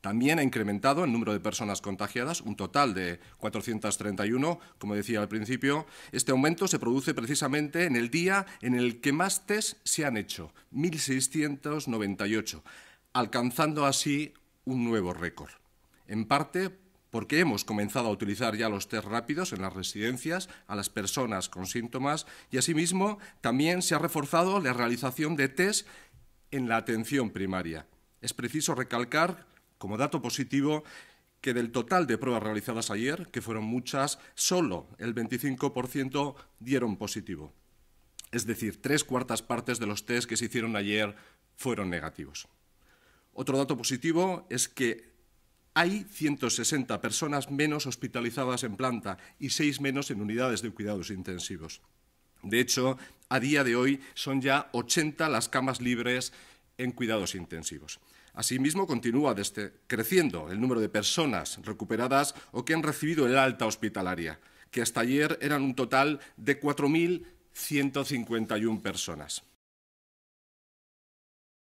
También ha incrementado el número de personas contagiadas, un total de 431, como decía al principio. Este aumento se produce precisamente en el día en el que más test se han hecho, 1.698, alcanzando así un nuevo récord. En parte porque hemos comenzado a utilizar ya los test rápidos en las residencias a las personas con síntomas y asimismo también se ha reforzado la realización de test en la atención primaria. Es preciso recalcar como dato positivo, que del total de pruebas realizadas ayer, que fueron muchas, solo el 25% dieron positivo. Es decir, tres cuartas partes de los test que se hicieron ayer fueron negativos. Otro dato positivo es que hay 160 personas menos hospitalizadas en planta y seis menos en unidades de cuidados intensivos. De hecho, a día de hoy son ya 80 las camas libres en cuidados intensivos. Asimismo, continúa creciendo el número de personas recuperadas o que han recibido el alta hospitalaria, que hasta ayer eran un total de 4.151 personas.